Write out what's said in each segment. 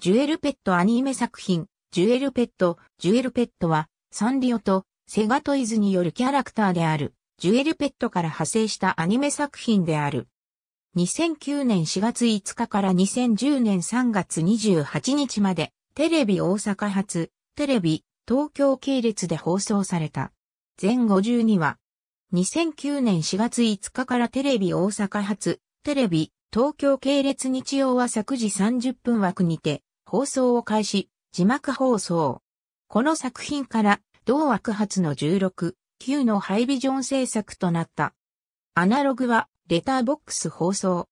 ジュエルペットアニメ作品、ジュエルペット、ジュエルペットは、サンリオとセガトイズによるキャラクターである、ジュエルペットから派生したアニメ作品である。2009年4月5日から2010年3月28日まで、テレビ大阪発、テレビ、東京系列で放送された。全52話。2009年4月5日からテレビ大阪発、テレビ、東京系列日曜は昨時30分枠にて、放送を開始、字幕放送。この作品から同枠初の16、9のハイビジョン制作となった。アナログはレターボックス放送。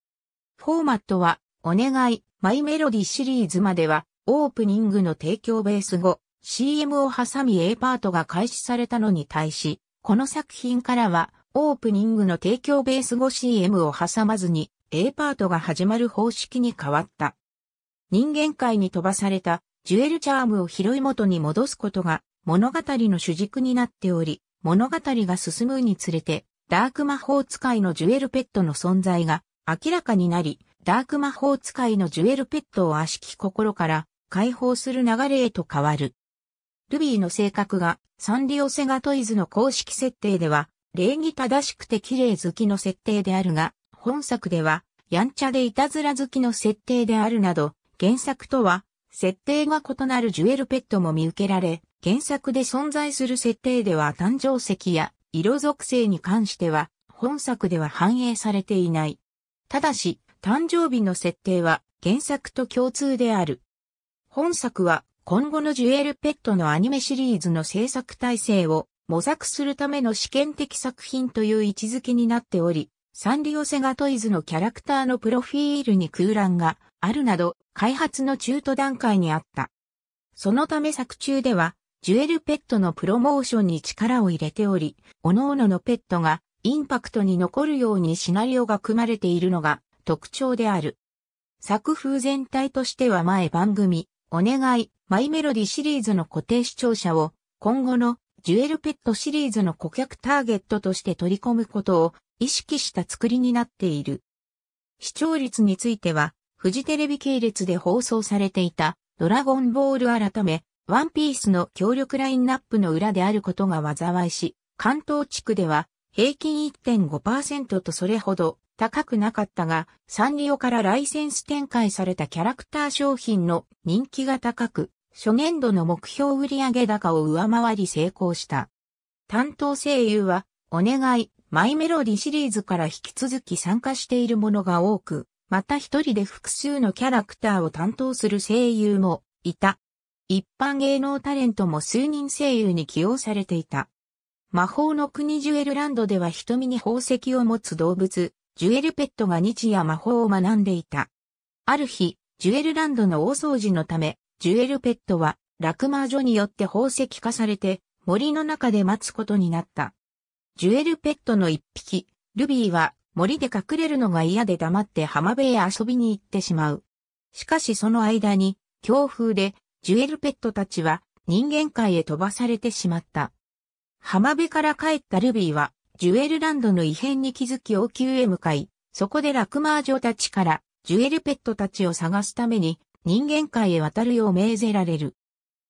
フォーマットはお願い、マイメロディシリーズまではオープニングの提供ベース後、CM を挟み A パートが開始されたのに対し、この作品からはオープニングの提供ベース後 CM を挟まずに A パートが始まる方式に変わった。人間界に飛ばされたジュエルチャームを拾い元に戻すことが物語の主軸になっており、物語が進むにつれて、ダーク魔法使いのジュエルペットの存在が明らかになり、ダーク魔法使いのジュエルペットを悪しき心から解放する流れへと変わる。ルビーの性格がサンリオセガトイズの公式設定では、礼儀正しくて綺麗好きの設定であるが、本作では、やんちゃでいたずら好きの設定であるなど、原作とは、設定が異なるジュエルペットも見受けられ、原作で存在する設定では誕生石や色属性に関しては、本作では反映されていない。ただし、誕生日の設定は原作と共通である。本作は今後のジュエルペットのアニメシリーズの制作体制を模索するための試験的作品という位置づけになっており、サンリオセガトイズのキャラクターのプロフィールに空欄があるなど、開発の中途段階にあった。そのため作中では、ジュエルペットのプロモーションに力を入れており、各々のペットがインパクトに残るようにシナリオが組まれているのが特徴である。作風全体としては前番組、お願い、マイメロディシリーズの固定視聴者を今後のジュエルペットシリーズの顧客ターゲットとして取り込むことを意識した作りになっている。視聴率についてはフジテレビ系列で放送されていた、ドラゴンボール改め、ワンピースの協力ラインナップの裏であることが災いし、関東地区では平均1.5%とそれほど高くなかったが、サンリオからライセンス展開されたキャラクター商品の人気が高く、初年度の目標売上高を上回り成功した。担当声優は、お願い、マイメロディシリーズから引き続き参加しているものが多く、また一人で複数のキャラクターを担当する声優もいた。一般芸能タレントも数人声優に起用されていた。魔法の国ジュエルランドでは瞳に宝石を持つ動物、ジュエルペットが日夜魔法を学んでいた。ある日、ジュエルランドの大掃除のため、ジュエルペットは、落マ女によって宝石化されて、森の中で待つことになった。ジュエルペットの一匹、ルビーは森で隠れるのが嫌で黙って浜辺へ遊びに行ってしまう。しかしその間に、強風で、ジュエルペットたちは人間界へ飛ばされてしまった。浜辺から帰ったルビーは、ジュエルランドの異変に気づき王宮へ向かい、そこでラクマー女たちから、ジュエルペットたちを探すために、人間界へ渡るよう命ぜられる。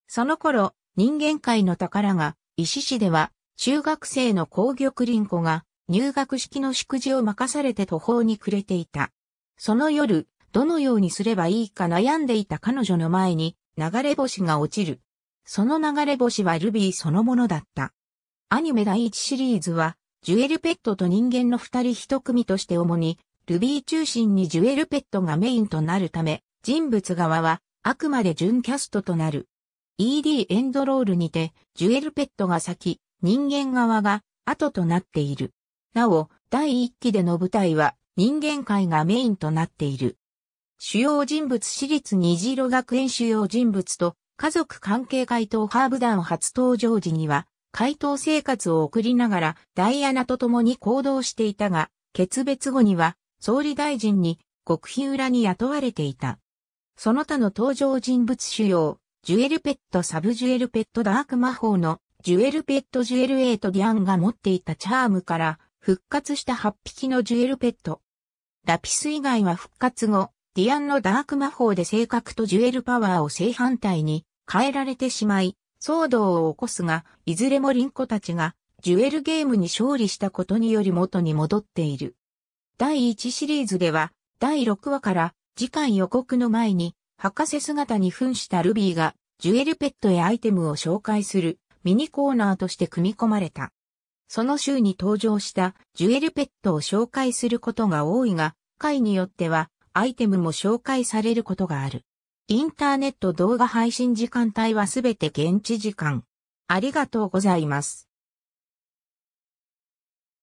その頃、人間界の宝が、石市では、中学生の工玉林子が、入学式の祝辞を任されて途方に暮れていた。その夜、どのようにすればいいか悩んでいた彼女の前に流れ星が落ちる。その流れ星はルビーそのものだった。アニメ第1シリーズは、ジュエルペットと人間の二人一組として主に、ルビー中心にジュエルペットがメインとなるため、人物側は、あくまで準キャストとなる。ED エンドロールにて、ジュエルペットが先、人間側が後となっている。なお、第1期での舞台は人間界がメインとなっている。主要人物私立虹色学園主要人物と家族関係回答ハーブ団初登場時には、回答生活を送りながらダイアナと共に行動していたが、決別後には総理大臣に極秘裏に雇われていた。その他の登場人物主要、ジュエルペットサブジュエルペットダーク魔法のジュエルペットジュエルエイトディアンが持っていたチャームから復活した8匹のジュエルペット。ラピス以外は復活後、ディアンのダーク魔法で性格とジュエルパワーを正反対に変えられてしまい、騒動を起こすが、いずれもリンコたちがジュエルゲームに勝利したことにより元に戻っている。第1シリーズでは、第6話から次回予告の前に、博士姿に扮したルビーが、ジュエルペットやアイテムを紹介するミニコーナーとして組み込まれた。その週に登場したジュエルペットを紹介することが多いが、回によってはアイテムも紹介されることがある。インターネット動画配信時間帯はすべて現地時間。ありがとうございます。